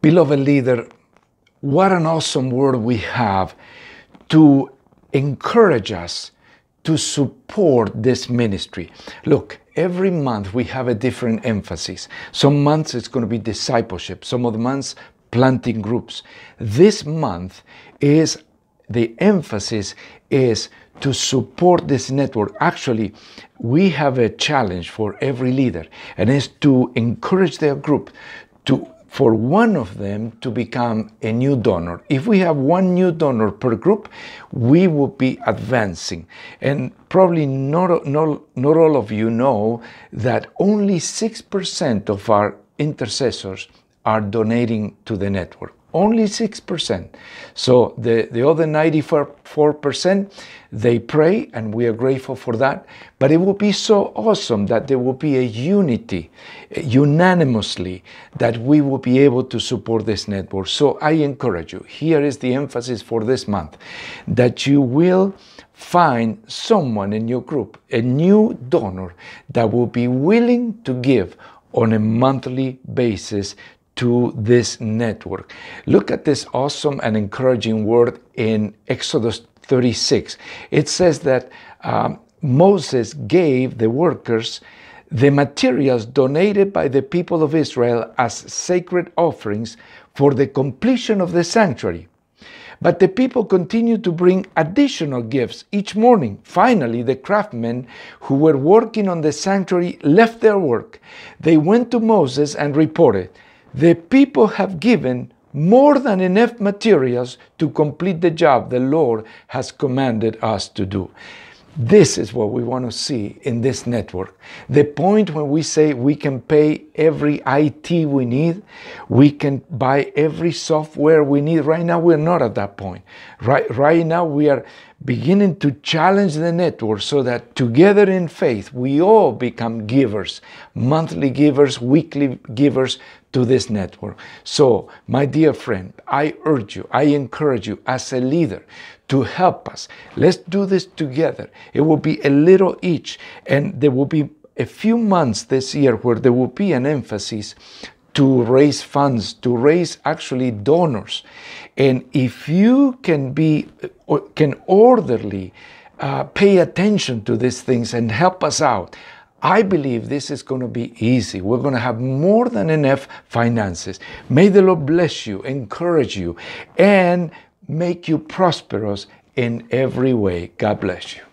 Beloved leader, what an awesome word we have to encourage us to support this ministry. Look, every month we have a different emphasis. Some months it's going to be discipleship, some of the months planting groups. This month is the emphasis is to support this network. Actually, we have a challenge for every leader and is to encourage their group to for one of them to become a new donor. If we have one new donor per group, we would be advancing. And probably not, not, not all of you know that only 6% of our intercessors are donating to the network only 6%. So the, the other 94%, they pray, and we are grateful for that. But it would be so awesome that there would be a unity uh, unanimously that we will be able to support this network. So I encourage you, here is the emphasis for this month, that you will find someone in your group, a new donor that will be willing to give on a monthly basis to this network. Look at this awesome and encouraging word in Exodus 36. It says that um, Moses gave the workers the materials donated by the people of Israel as sacred offerings for the completion of the sanctuary. But the people continued to bring additional gifts each morning. Finally, the craftsmen who were working on the sanctuary left their work. They went to Moses and reported, the people have given more than enough materials to complete the job the Lord has commanded us to do. This is what we want to see in this network. The point when we say we can pay every IT we need, we can buy every software we need. Right now, we're not at that point. Right, right now, we are beginning to challenge the network so that together in faith we all become givers, monthly givers, weekly givers to this network. So, my dear friend, I urge you, I encourage you as a leader to help us. Let's do this together. It will be a little each, and there will be a few months this year where there will be an emphasis to raise funds, to raise actually donors. And if you can be, uh, can orderly uh, pay attention to these things and help us out, I believe this is going to be easy. We're going to have more than enough finances. May the Lord bless you, encourage you, and make you prosperous in every way. God bless you.